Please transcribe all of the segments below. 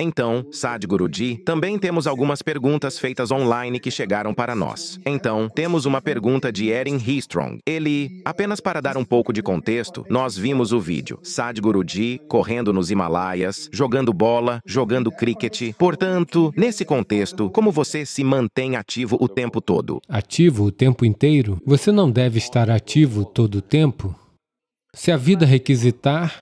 Então, Sadhguruji, também temos algumas perguntas feitas online que chegaram para nós. Então, temos uma pergunta de Erin Histrong. Ele, apenas para dar um pouco de contexto, nós vimos o vídeo. Sadhguruji correndo nos Himalaias, jogando bola, jogando cricket. Portanto, nesse contexto, como você se mantém ativo o tempo todo? Ativo o tempo inteiro? Você não deve estar ativo todo o tempo. Se a vida requisitar,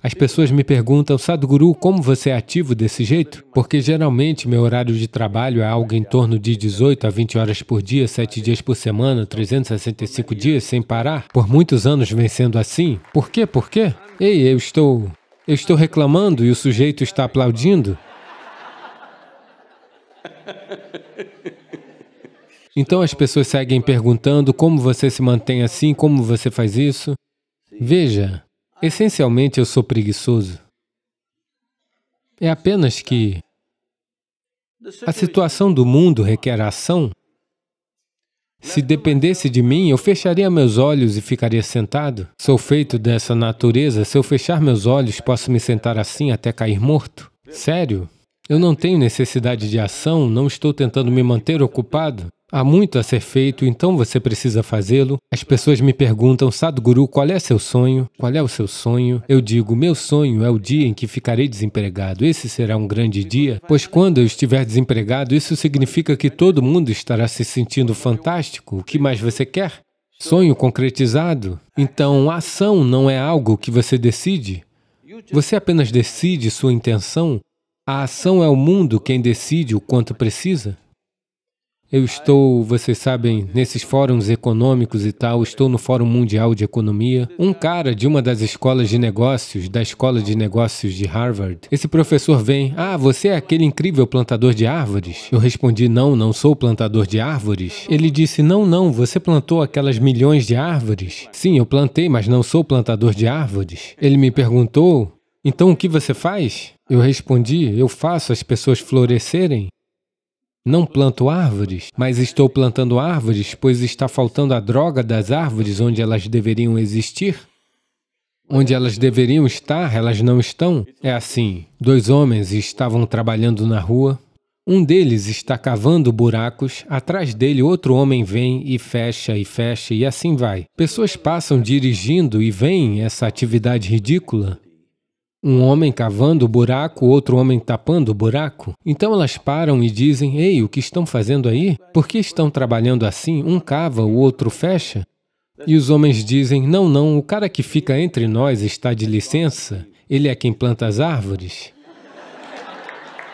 as pessoas me perguntam, Sadhguru, como você é ativo desse jeito? Porque geralmente meu horário de trabalho é algo em torno de 18 a 20 horas por dia, 7 dias por semana, 365 dias sem parar, por muitos anos vem sendo assim. Por quê? Por quê? Ei, eu estou... eu estou reclamando e o sujeito está aplaudindo? Então as pessoas seguem perguntando como você se mantém assim, como você faz isso. Veja, Essencialmente, eu sou preguiçoso. É apenas que a situação do mundo requer ação. Se dependesse de mim, eu fecharia meus olhos e ficaria sentado. Sou feito dessa natureza, se eu fechar meus olhos, posso me sentar assim até cair morto. Sério? Eu não tenho necessidade de ação, não estou tentando me manter ocupado. Há muito a ser feito, então você precisa fazê-lo. As pessoas me perguntam, Sadhguru, qual é seu sonho? Qual é o seu sonho? Eu digo, meu sonho é o dia em que ficarei desempregado. Esse será um grande dia, pois quando eu estiver desempregado, isso significa que todo mundo estará se sentindo fantástico. O que mais você quer? Sonho concretizado. Então, ação não é algo que você decide. Você apenas decide sua intenção. A ação é o mundo quem decide o quanto precisa. Eu estou, vocês sabem, nesses fóruns econômicos e tal, estou no Fórum Mundial de Economia. Um cara de uma das escolas de negócios, da Escola de Negócios de Harvard, esse professor vem, ah, você é aquele incrível plantador de árvores? Eu respondi, não, não sou plantador de árvores. Ele disse, não, não, você plantou aquelas milhões de árvores? Sim, eu plantei, mas não sou plantador de árvores. Ele me perguntou, então o que você faz? Eu respondi, eu faço as pessoas florescerem. Não planto árvores, mas estou plantando árvores, pois está faltando a droga das árvores onde elas deveriam existir. Onde elas deveriam estar, elas não estão. É assim, dois homens estavam trabalhando na rua. Um deles está cavando buracos, atrás dele outro homem vem e fecha e fecha e assim vai. Pessoas passam dirigindo e veem essa atividade ridícula um homem cavando o buraco, outro homem tapando o buraco. Então elas param e dizem: Ei, o que estão fazendo aí? Por que estão trabalhando assim? Um cava, o outro fecha. E os homens dizem: Não, não, o cara que fica entre nós está de licença. Ele é quem planta as árvores.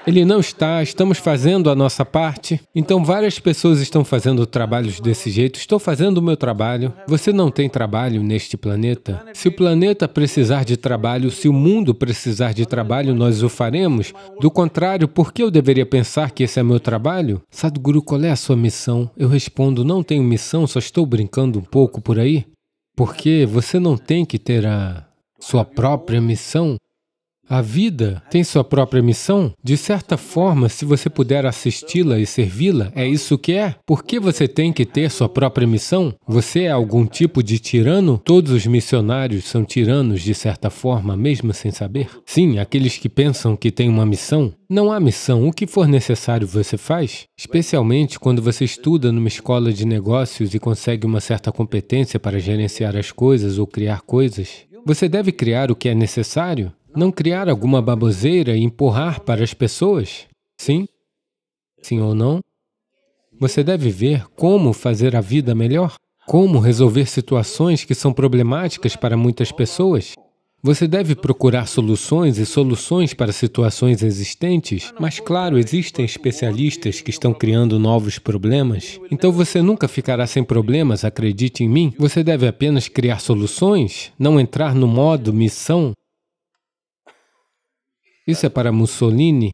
Ele não está, estamos fazendo a nossa parte. Então várias pessoas estão fazendo trabalhos desse jeito. Estou fazendo o meu trabalho. Você não tem trabalho neste planeta. Se o planeta precisar de trabalho, se o mundo precisar de trabalho, nós o faremos. Do contrário, por que eu deveria pensar que esse é meu trabalho? Sadhguru, qual é a sua missão? Eu respondo, não tenho missão, só estou brincando um pouco por aí. Porque você não tem que ter a sua própria missão. A vida tem sua própria missão? De certa forma, se você puder assisti-la e servi-la, é isso que é? Por que você tem que ter sua própria missão? Você é algum tipo de tirano? Todos os missionários são tiranos, de certa forma, mesmo sem saber? Sim, aqueles que pensam que têm uma missão. Não há missão. O que for necessário você faz? Especialmente quando você estuda numa escola de negócios e consegue uma certa competência para gerenciar as coisas ou criar coisas. Você deve criar o que é necessário? Não criar alguma baboseira e empurrar para as pessoas? Sim? Sim ou não? Você deve ver como fazer a vida melhor, como resolver situações que são problemáticas para muitas pessoas. Você deve procurar soluções e soluções para situações existentes, mas claro, existem especialistas que estão criando novos problemas. Então você nunca ficará sem problemas, acredite em mim. Você deve apenas criar soluções, não entrar no modo missão isso é para Mussolini?